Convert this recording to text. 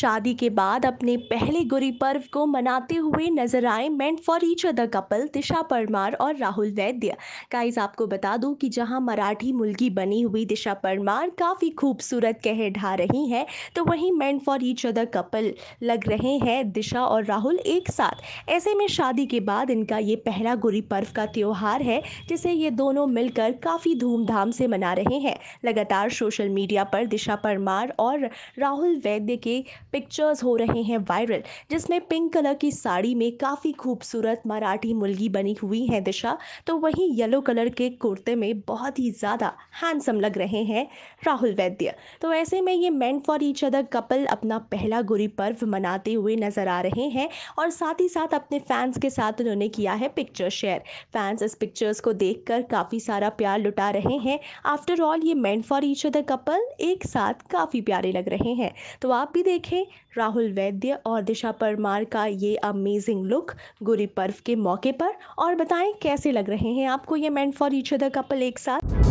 शादी के बाद अपने पहले गुरी पर्व को मनाते हुए नजर आए made for each other couple Disha Parmar और राहुल वैद्य काइज आपको बता दूं कि जहां मराठी मुलगी बनी हुई दिशा परमार काफ़ी खूबसूरत कह ढा रही हैं तो वहीं made for each other couple लग रहे हैं दिशा और राहुल एक साथ ऐसे में शादी के बाद इनका ये पहला गुरी पर्व का त्यौहार है जिसे ये दोनों मिलकर काफ़ी धूमधाम से मना रहे हैं लगातार सोशल मीडिया पर दिशा परमार और राहुल वैद्य के पिक्चर्स हो रहे हैं वायरल जिसमें पिंक कलर की साड़ी में काफ़ी खूबसूरत मराठी मुलगी बनी हुई हैं दिशा तो वहीं येलो कलर के कुर्ते में बहुत ही ज़्यादा हैंडसम लग रहे हैं राहुल वैद्य तो ऐसे में ये made for each other couple अपना पहला गुरी पर्व मनाते हुए नज़र आ रहे हैं और साथ ही साथ अपने फैंस के साथ उन्होंने किया है पिक्चर शेयर फैंस इस पिक्चर्स को कर काफ़ी सारा प्यार लुटा रहे हैं आफ्टर ऑल ये made for each other couple एक साथ काफ़ी प्यारे लग रहे हैं तो आप भी देखें राहुल वैद्य और दिशा परमार का ये अमेजिंग लुक गुरी पर्व के मौके पर और बताएं कैसे लग रहे हैं आपको ये made for each other couple एक साथ